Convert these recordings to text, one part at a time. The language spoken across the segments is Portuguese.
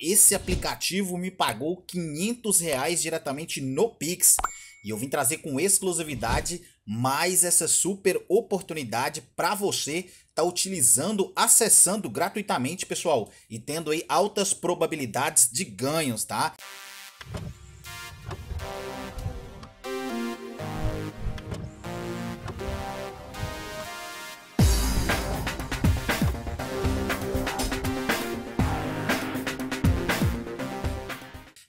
esse aplicativo me pagou 500 reais diretamente no Pix e eu vim trazer com exclusividade mais essa super oportunidade para você tá utilizando, acessando gratuitamente, pessoal, e tendo aí altas probabilidades de ganhos, tá?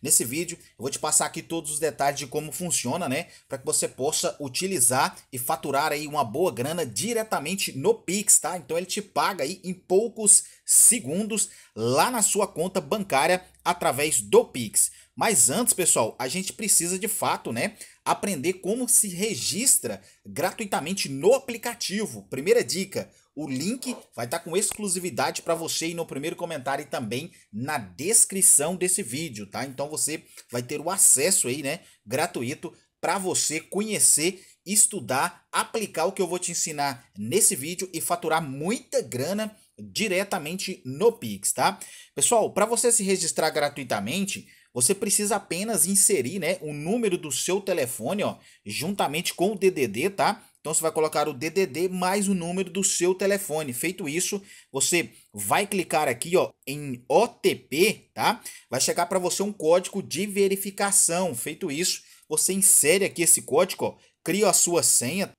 Nesse vídeo eu vou te passar aqui todos os detalhes de como funciona, né? Para que você possa utilizar e faturar aí uma boa grana diretamente no Pix, tá? Então ele te paga aí em poucos segundos lá na sua conta bancária através do Pix. Mas antes, pessoal, a gente precisa de fato, né, aprender como se registra gratuitamente no aplicativo. Primeira dica, o link vai estar tá com exclusividade para você e no primeiro comentário e também na descrição desse vídeo, tá? Então você vai ter o acesso aí, né, gratuito para você conhecer, estudar, aplicar o que eu vou te ensinar nesse vídeo e faturar muita grana diretamente no Pix, tá? Pessoal, para você se registrar gratuitamente, você precisa apenas inserir, né, o número do seu telefone, ó, juntamente com o DDD, tá? Então você vai colocar o DDD mais o número do seu telefone. Feito isso, você vai clicar aqui ó, em OTP, tá? Vai chegar para você um código de verificação. Feito isso, você insere aqui esse código, ó, cria a sua senha.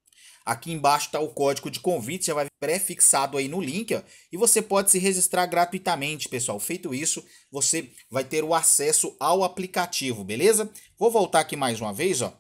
Aqui embaixo está o código de convite, já vai prefixado aí no link, ó, e você pode se registrar gratuitamente, pessoal. Feito isso, você vai ter o acesso ao aplicativo, beleza? Vou voltar aqui mais uma vez, ó.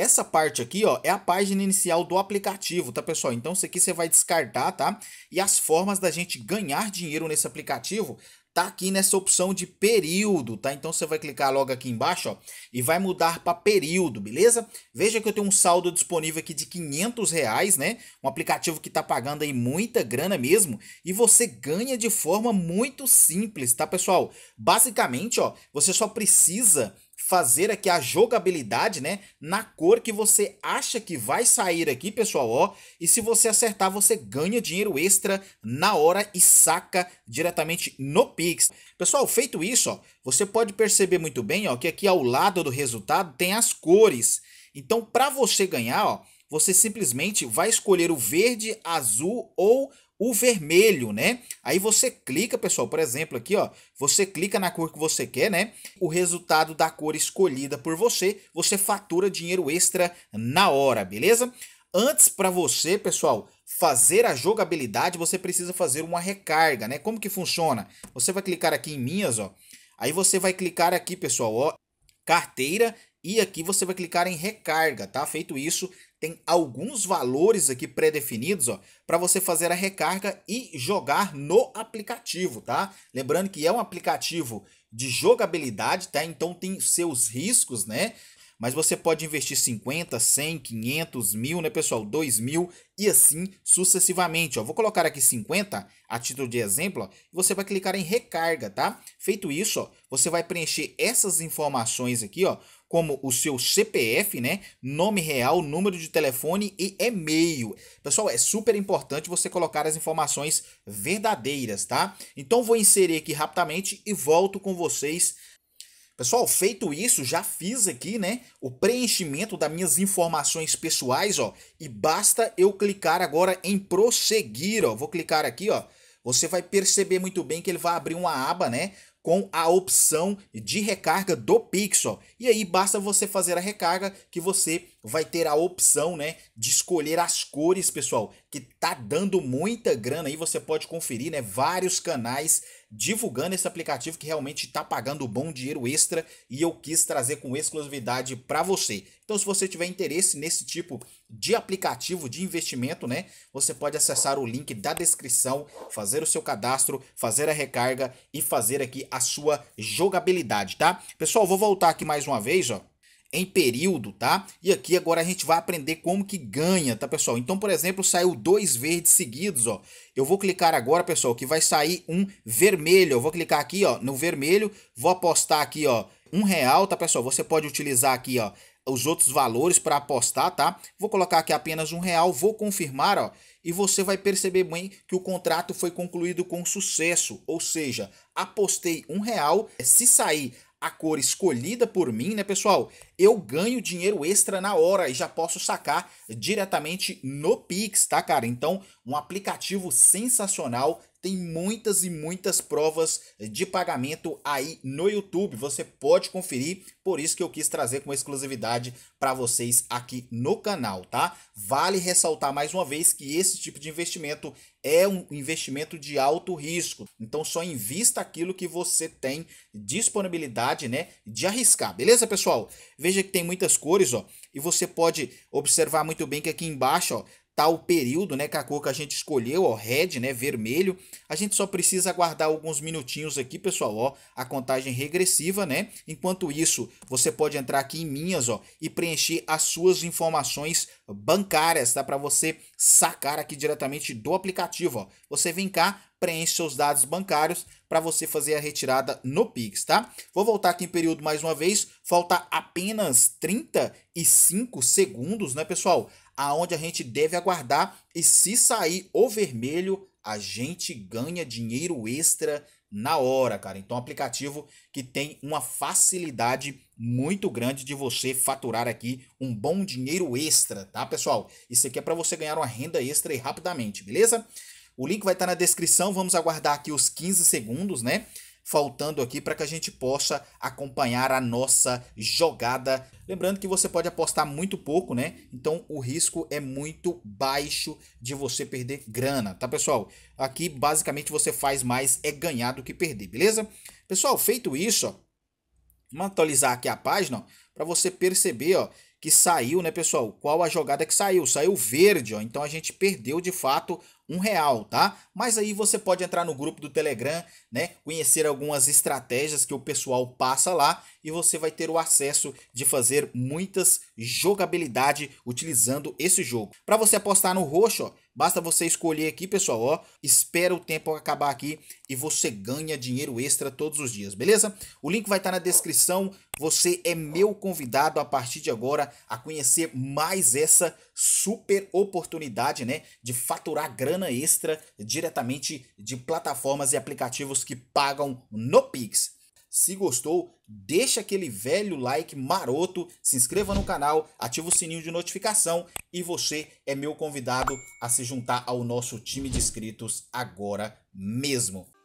Essa parte aqui, ó, é a página inicial do aplicativo, tá, pessoal? Então, isso aqui você vai descartar, tá? E as formas da gente ganhar dinheiro nesse aplicativo tá aqui nessa opção de período, tá? Então você vai clicar logo aqui embaixo, ó, e vai mudar para período, beleza? Veja que eu tenho um saldo disponível aqui de 500 reais, né? Um aplicativo que tá pagando aí muita grana mesmo, e você ganha de forma muito simples, tá, pessoal? Basicamente, ó, você só precisa fazer aqui a jogabilidade, né? Na cor que você acha que vai sair aqui, pessoal, ó. E se você acertar, você ganha dinheiro extra na hora e saca diretamente no Pix. Pessoal, feito isso, ó, você pode perceber muito bem, ó, que aqui ao lado do resultado tem as cores. Então, para você ganhar, ó, você simplesmente vai escolher o verde, azul ou o vermelho, né? Aí você clica, pessoal, por exemplo, aqui, ó, você clica na cor que você quer, né? O resultado da cor escolhida por você, você fatura dinheiro extra na hora, beleza? Antes para você, pessoal, fazer a jogabilidade, você precisa fazer uma recarga, né? Como que funciona? Você vai clicar aqui em minhas, ó. Aí você vai clicar aqui, pessoal, ó, carteira e aqui você vai clicar em recarga, tá? Feito isso, tem alguns valores aqui pré-definidos para você fazer a recarga e jogar no aplicativo, tá? Lembrando que é um aplicativo de jogabilidade, tá? Então tem seus riscos, né? Mas você pode investir 50, 100, 500, mil, né, pessoal? 2 mil e assim sucessivamente. Ó. Vou colocar aqui 50 a título de exemplo. Ó, você vai clicar em recarga, tá? Feito isso, ó, você vai preencher essas informações aqui, ó, como o seu CPF, né? Nome real, número de telefone e e-mail. Pessoal, é super importante você colocar as informações verdadeiras, tá? Então vou inserir aqui rapidamente e volto com vocês Pessoal, feito isso, já fiz aqui, né, o preenchimento das minhas informações pessoais, ó, e basta eu clicar agora em prosseguir, ó. Vou clicar aqui, ó, você vai perceber muito bem que ele vai abrir uma aba, né? Com a opção de recarga do Pixel. E aí basta você fazer a recarga que você vai ter a opção, né? De escolher as cores, pessoal. Que tá dando muita grana aí. Você pode conferir, né? Vários canais divulgando esse aplicativo que realmente está pagando bom dinheiro extra. E eu quis trazer com exclusividade para você. Então se você tiver interesse nesse tipo de aplicativo de investimento, né? Você pode acessar o link da descrição, fazer o seu cadastro, fazer a recarga e fazer aqui a sua jogabilidade, tá? Pessoal, vou voltar aqui mais uma vez, ó em período, tá? E aqui agora a gente vai aprender como que ganha, tá, pessoal? Então, por exemplo, saiu dois verdes seguidos, ó. Eu vou clicar agora, pessoal, que vai sair um vermelho. Eu vou clicar aqui, ó, no vermelho. Vou apostar aqui, ó, um real, tá, pessoal? Você pode utilizar aqui, ó, os outros valores para apostar, tá? Vou colocar aqui apenas um real, vou confirmar, ó, e você vai perceber bem que o contrato foi concluído com sucesso, ou seja, apostei um real, é, se sair a cor escolhida por mim, né, pessoal? Eu ganho dinheiro extra na hora e já posso sacar diretamente no Pix, tá, cara? Então, um aplicativo sensacional tem muitas e muitas provas de pagamento aí no YouTube. Você pode conferir, por isso que eu quis trazer com exclusividade para vocês aqui no canal, tá? Vale ressaltar mais uma vez que esse tipo de investimento é um investimento de alto risco. Então só invista aquilo que você tem disponibilidade, né, de arriscar. Beleza, pessoal? Veja que tem muitas cores, ó, e você pode observar muito bem que aqui embaixo, ó, tal período, né, que a cor que a gente escolheu, ó, red, né, vermelho. A gente só precisa aguardar alguns minutinhos aqui, pessoal, ó, a contagem regressiva, né? Enquanto isso, você pode entrar aqui em minhas, ó, e preencher as suas informações bancárias, tá? Para você sacar aqui diretamente do aplicativo, ó. Você vem cá, preenche seus dados bancários para você fazer a retirada no Pix, tá? Vou voltar aqui em período mais uma vez, falta apenas 35 segundos, né, pessoal? aonde a gente deve aguardar e se sair o vermelho, a gente ganha dinheiro extra na hora, cara. Então, um aplicativo que tem uma facilidade muito grande de você faturar aqui um bom dinheiro extra, tá, pessoal? Isso aqui é para você ganhar uma renda extra e rapidamente, beleza? O link vai estar tá na descrição. Vamos aguardar aqui os 15 segundos, né? faltando aqui para que a gente possa acompanhar a nossa jogada. Lembrando que você pode apostar muito pouco, né? Então o risco é muito baixo de você perder grana, tá pessoal? Aqui basicamente você faz mais é ganhar do que perder, beleza? Pessoal, feito isso, ó, vamos atualizar aqui a página para você perceber, ó, que saiu, né, pessoal? Qual a jogada que saiu? Saiu verde, ó. Então a gente perdeu de fato um real, tá? Mas aí você pode entrar no grupo do Telegram, né? Conhecer algumas estratégias que o pessoal passa lá e você vai ter o acesso de fazer muitas jogabilidade utilizando esse jogo. Para você apostar no roxo, ó, Basta você escolher aqui, pessoal, ó, espera o tempo acabar aqui e você ganha dinheiro extra todos os dias, beleza? O link vai estar tá na descrição. Você é meu convidado a partir de agora a conhecer mais essa super oportunidade, né, de faturar grana extra diretamente de plataformas e aplicativos que pagam no Pix. Se gostou, deixa aquele velho like maroto, se inscreva no canal, ativa o sininho de notificação e você é meu convidado a se juntar ao nosso time de inscritos agora mesmo.